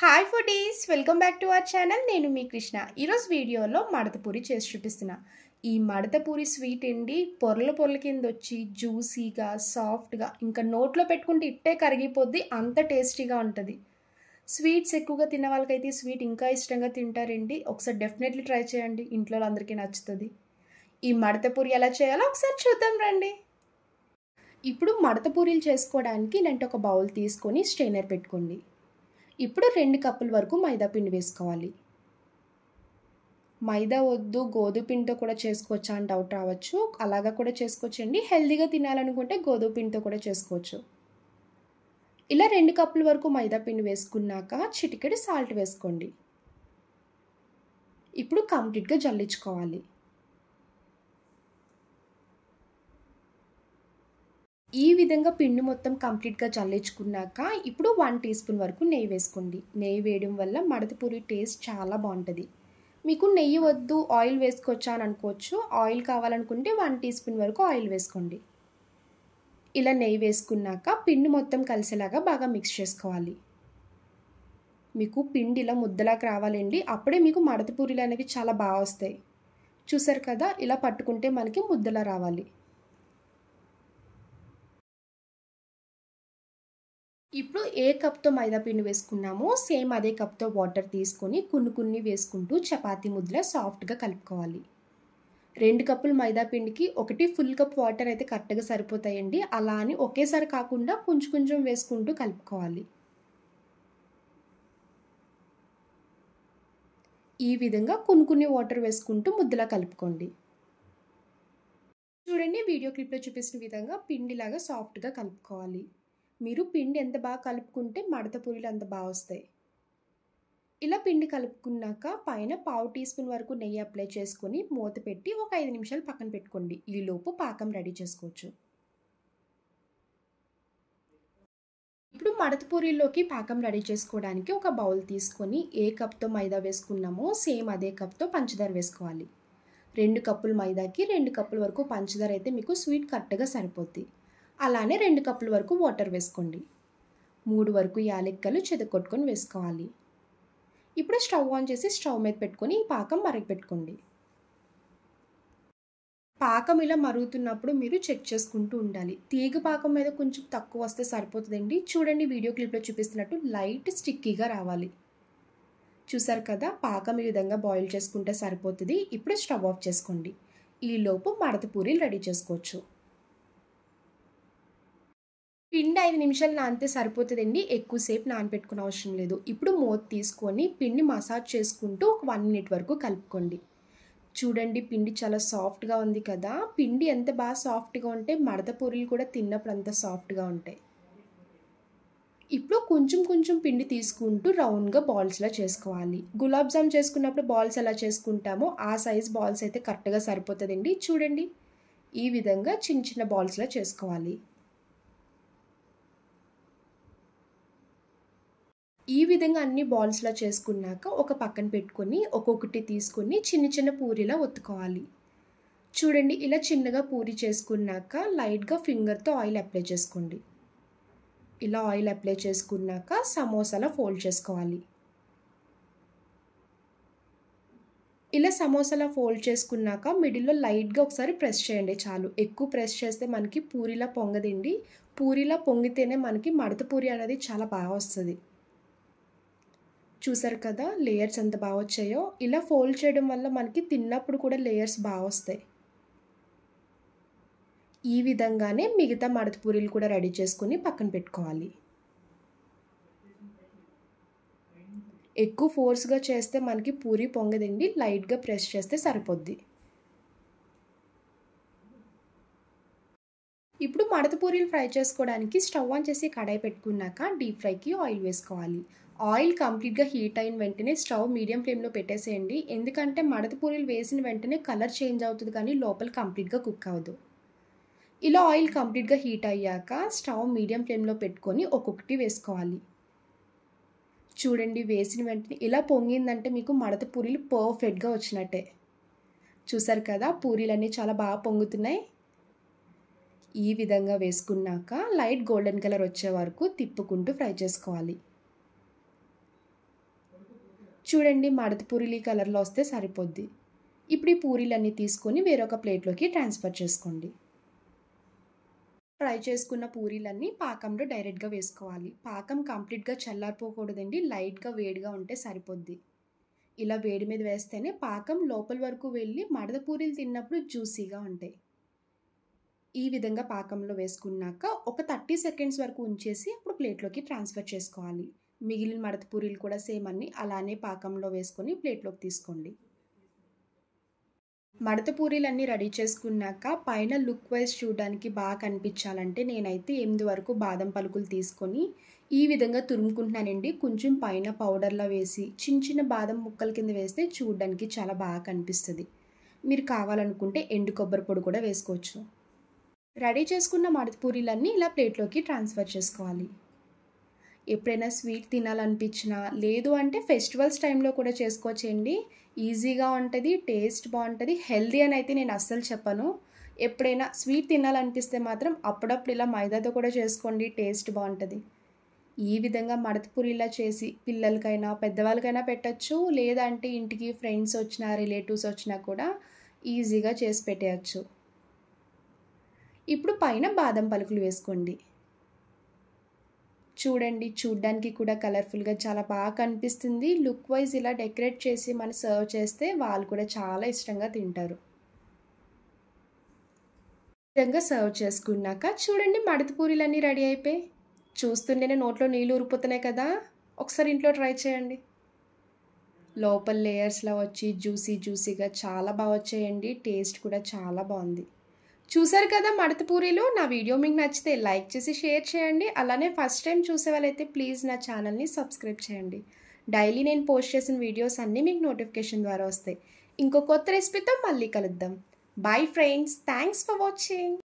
hi foodies welcome back to our channel నేను మీ కృష్ణ ఈరోజు వీడియోలో మడతపూరి చేసి చూపిస్తున్నా ఈ మడతపూరి స్వీట్ ఏంటి పొరల పొరల కింద వచ్చి జ్యూసీగా సాఫ్ట్గా ఇంకా నోట్లో పెట్టుకుంటే ఇట్టే కరిగిపోద్ది అంత టేస్టీగా ఉంటుంది స్వీట్స్ ఎక్కువగా తిన్న వాళ్ళకైతే స్వీట్ ఇంకా ఇష్టంగా తింటారండి ఒకసారి డెఫినెట్లీ ట్రై చేయండి ఇంట్లో అందరికీ నచ్చుతుంది ఈ మడతపూరి ఎలా చేయాలో ఒకసారి చూద్దాం రండి ఇప్పుడు మడత పూరీలు చేసుకోవడానికి ఇలాంటి ఒక బౌల్ తీసుకొని స్ట్రైనర్ పెట్టుకోండి ఇప్పుడు రెండు కప్పుల వరకు మైదా పిండి వేసుకోవాలి మైదా వద్దు గోధుమ పిండితో కూడా చేసుకోవచ్చా అని డౌట్ రావచ్చు అలాగా కూడా చేసుకోవచ్చండి హెల్దీగా తినాలనుకుంటే గోధుమ పిండితో కూడా చేసుకోవచ్చు ఇలా రెండు కప్పుల వరకు మైదా పిండి వేసుకున్నాక చిటికెడు సాల్ట్ వేసుకోండి ఇప్పుడు కంప్లీట్గా జల్లించుకోవాలి ఈ విధంగా పిండి మొత్తం కంప్లీట్గా చల్లించుకున్నాక ఇప్పుడు వన్ టీ స్పూన్ వరకు నెయ్యి వేసుకోండి నెయ్యి వేయడం వల్ల మడత పూరి టేస్ట్ చాలా బాగుంటుంది మీకు నెయ్యి వద్దు ఆయిల్ వేసుకోవచ్చా అని అనుకోవచ్చు ఆయిల్ కావాలనుకుంటే వన్ టీ స్పూన్ వరకు ఆయిల్ వేసుకోండి ఇలా నెయ్యి వేసుకున్నాక పిండి మొత్తం కలిసేలాగా బాగా మిక్స్ చేసుకోవాలి మీకు పిండి ఇలా ముద్దలాగా రావాలండి అప్పుడే మీకు మడత పూరీలు అనేవి చాలా బాగా వస్తాయి చూసారు కదా ఇలా పట్టుకుంటే మనకి ముద్దలా రావాలి ఇప్పుడు ఏ కప్తో మైదాపిండి వేసుకున్నామో సేమ్ అదే కప్తో వాటర్ తీసుకొని కొన్ని కొన్ని వేసుకుంటూ చపాతీ ముద్దలా సాఫ్ట్గా కలుపుకోవాలి రెండు కప్పులు మైదాపిండికి ఒకటి ఫుల్ కప్ వాటర్ అయితే కరెక్ట్గా సరిపోతాయండి అలా అని ఒకేసారి కాకుండా కొంచెం కొంచెం వేసుకుంటూ కలుపుకోవాలి ఈ విధంగా కొన్ని కొన్ని వాటర్ వేసుకుంటూ ముద్దలా కలుపుకోండి చూడండి వీడియో క్లిప్లో చూపించిన విధంగా పిండిలాగా సాఫ్ట్గా కలుపుకోవాలి మీరు పిండి ఎంత బాగా కలుపుకుంటే మడత పూరీలు అంత బాగా వస్తాయి ఇలా పిండి కలుపుకున్నాక పైన పావు టీ స్పూన్ వరకు నెయ్యి అప్లై చేసుకొని మూత పెట్టి ఒక ఐదు నిమిషాలు పక్కన పెట్టుకోండి ఈలోపు పాకం రెడీ చేసుకోవచ్చు ఇప్పుడు మడత పూరీలోకి పాకం రెడీ చేసుకోవడానికి ఒక బౌల్ తీసుకొని ఏ కప్తో మైదా వేసుకున్నామో సేమ్ అదే కప్తో పంచదార వేసుకోవాలి రెండు కప్పులు మైదాకి రెండు కప్పుల వరకు పంచదార అయితే మీకు స్వీట్ కరెక్ట్గా సరిపోతుంది అలానే రెండు కప్పుల వరకు వాటర్ వేసుకోండి మూడు వరకు యాలెక్కలు చెదకొట్టుకొని వేసుకోవాలి ఇప్పుడు స్టవ్ ఆన్ చేసి స్టవ్ మీద పెట్టుకొని ఈ పాకం మరగపెట్టుకోండి పాకం ఇలా మరుగుతున్నప్పుడు మీరు చెక్ చేసుకుంటూ ఉండాలి తీగ పాకం మీద కొంచెం తక్కువ వస్తే సరిపోతుందండి చూడండి వీడియో క్లిప్లో చూపిస్తున్నట్టు లైట్ స్టిక్కీగా రావాలి చూసారు కదా పాకం ఈ విధంగా బాయిల్ చేసుకుంటే సరిపోతుంది ఇప్పుడు స్టవ్ ఆఫ్ చేసుకోండి ఈలోపు మడత పూరీలు రెడీ చేసుకోవచ్చు పిండి ఐదు నిమిషాలు నానితే సరిపోతుందండి ఎక్కువసేపు నానపెట్టుకునే అవసరం లేదు ఇప్పుడు మూత తీసుకొని పిండి మసాజ్ చేసుకుంటూ ఒక వన్ మినిట్ వరకు కలుపుకోండి చూడండి పిండి చాలా సాఫ్ట్గా ఉంది కదా పిండి ఎంత బాగా సాఫ్ట్గా ఉంటే మడత పొరులు కూడా తిన్నప్పుడు అంత సాఫ్ట్గా ఉంటాయి ఇప్పుడు కొంచెం కొంచెం పిండి తీసుకుంటూ రౌండ్గా బాల్స్లా చేసుకోవాలి గులాబ్ జామ్ చేసుకున్నప్పుడు బాల్స్ ఎలా చేసుకుంటామో ఆ సైజ్ బాల్స్ అయితే కరెక్ట్గా సరిపోతుందండి చూడండి ఈ విధంగా చిన్న చిన్న బాల్స్లా చేసుకోవాలి ఈ విధంగా అన్ని బాల్స్లా చేసుకున్నాక ఒక పక్కన పెట్టుకొని ఒక్కొక్కటి తీసుకొని చిన్న చిన్న పూరిలా ఒత్తుకోవాలి చూడండి ఇలా చిన్నగా పూరి చేసుకున్నాక లైట్గా ఫింగర్తో ఆయిల్ అప్లై చేసుకోండి ఇలా ఆయిల్ అప్లై చేసుకున్నాక సమోసాలో ఫోల్డ్ చేసుకోవాలి ఇలా సమోసాలా ఫోల్డ్ చేసుకున్నాక మిడిల్లో లైట్గా ఒకసారి ప్రెస్ చేయండి చాలు ఎక్కువ ప్రెస్ చేస్తే మనకి పూరిలా పొంగదండి పూరిలా పొంగితేనే మనకి మడత పూరి అనేది చాలా బాగా వస్తుంది చూసారు కదా లేయర్స్ ఎంత బాగా వచ్చాయో ఇలా ఫోల్డ్ చేయడం వల్ల మనకి తిన్నప్పుడు కూడా లేయర్స్ బాగా వస్తాయి ఈ విధంగానే మిగతా మడత పూరీలు కూడా రెడీ చేసుకుని పక్కన పెట్టుకోవాలి ఎక్కువ ఫోర్స్గా చేస్తే మనకి పూరి పొంగదండి లైట్గా ప్రెస్ చేస్తే సరిపోద్ది మడత పూరీలు ఫ్రై చేసుకోవడానికి స్టవ్ ఆన్ చేసి కడాయి పెట్టుకున్నాక డీప్ ఫ్రైకి ఆయిల్ వేసుకోవాలి ఆయిల్ కంప్లీట్గా హీట్ అయిన వెంటనే స్టవ్ మీడియం ఫ్లేమ్లో పెట్టేసేయండి ఎందుకంటే మడత పూరీలు వేసిన వెంటనే కలర్ చేంజ్ అవుతుంది కానీ లోపల కంప్లీట్గా కుక్ అవ్వదు ఇలా ఆయిల్ కంప్లీట్గా హీట్ అయ్యాక స్టవ్ మీడియం ఫ్లేమ్లో పెట్టుకొని ఒక్కొక్కటి వేసుకోవాలి చూడండి వేసిన వెంటనే ఇలా పొంగిందంటే మీకు మడత పూరీలు పర్ఫెక్ట్గా వచ్చినట్టే చూసారు కదా పూరీలన్నీ చాలా బాగా పొంగుతున్నాయి ఈ విధంగా వేసుకున్నాక లైట్ గోల్డెన్ కలర్ వచ్చే వరకు తిప్పుకుంటూ ఫ్రై చేసుకోవాలి చూడండి మడత పూరిలీ కలర్లో వస్తే సరిపోద్ది ఇప్పుడు ఈ పూరీలన్నీ తీసుకొని వేరొక ప్లేట్లోకి ట్రాన్స్ఫర్ చేసుకోండి ఫ్రై చేసుకున్న పూరీలన్నీ పాకంలో డైరెక్ట్గా వేసుకోవాలి పాకం కంప్లీట్గా చల్లారిపోకూడదండి లైట్గా వేడిగా ఉంటే సరిపోద్ది ఇలా వేడి మీద వేస్తేనే పాకం లోపల వరకు వెళ్ళి మడత పూరీలు తిన్నప్పుడు జ్యూసీగా ఉంటాయి ఈ విధంగా పాకంలో వేసుకున్నాక ఒక థర్టీ సెకండ్స్ వరకు ఉంచేసి అప్పుడు ప్లేట్లోకి ట్రాన్స్ఫర్ చేసుకోవాలి మిగిలిన మడత పూరీలు కూడా సేమ్ అన్ని అలానే పాకంలో వేసుకొని ప్లేట్లోకి తీసుకోండి మడత అన్నీ రెడీ చేసుకున్నాక పైన లుక్ వైజ్ చూడడానికి బాగా కనిపించాలంటే నేనైతే ఎనిమిది వరకు బాదం పలుకులు తీసుకొని ఈ విధంగా తురుముకుంటున్నానండి కొంచెం పైన పౌడర్లో వేసి చిన్న చిన్న బాదం ముక్కల కింద వేస్తే చూడడానికి చాలా బాగా కనిపిస్తుంది మీరు కావాలనుకుంటే ఎండు కొబ్బరి పొడి కూడా వేసుకోవచ్చు రెడీ చేసుకున్న మడతపూరీలన్నీ ఇలా ప్లేట్లోకి ట్రాన్స్ఫర్ చేసుకోవాలి ఎప్పుడైనా స్వీట్ తినాలనిపించినా లేదు అంటే ఫెస్టివల్స్ టైంలో కూడా చేసుకోవచ్చండి ఈజీగా ఉంటుంది టేస్ట్ బాగుంటుంది హెల్దీ అని అయితే నేను అస్సలు చెప్పను ఎప్పుడైనా స్వీట్ తినాలనిపిస్తే మాత్రం అప్పుడప్పుడు ఇలా మైదాతో కూడా చేసుకోండి టేస్ట్ బాగుంటుంది ఈ విధంగా మడతపూరిలా చేసి పిల్లలకైనా పెద్దవాళ్ళకైనా పెట్టచ్చు లేదంటే ఇంటికి ఫ్రెండ్స్ వచ్చినా రిలేటివ్స్ వచ్చినా కూడా ఈజీగా చేసి పెట్టేయచ్చు ఇప్పుడు పైన బాదం పలుకులు వేసుకోండి చూడండి చూడ్డానికి కూడా కలర్ఫుల్గా చాలా బాగా కనిపిస్తుంది లుక్ వైజ్ ఇలా డెకరేట్ చేసి మనం సర్వ్ చేస్తే వాళ్ళు కూడా చాలా ఇష్టంగా తింటారు విధంగా సర్వ్ చేసుకున్నాక చూడండి మడత పూరీలన్నీ రెడీ అయిపోయి చూస్తుంటేనే నోట్లో నీళ్ళు ఊరిపోతున్నాయి కదా ఒకసారి ఇంట్లో ట్రై చేయండి లోపల లేయర్స్లో వచ్చి జ్యూసీ జ్యూసీగా చాలా బాగా వచ్చాయండి టేస్ట్ కూడా చాలా బాగుంది చూసారు కదా మడత పూరీలు నా వీడియో మీకు నచ్చితే లైక్ చేసి షేర్ చేయండి అలానే ఫస్ట్ టైం చూసే వాళ్ళైతే ప్లీజ్ నా ఛానల్ని సబ్స్క్రైబ్ చేయండి డైలీ నేను పోస్ట్ చేసిన వీడియోస్ అన్నీ మీకు నోటిఫికేషన్ ద్వారా వస్తాయి ఇంకో కొత్త రెసిపీతో మళ్ళీ కలుద్దాం bye friends thanks for watching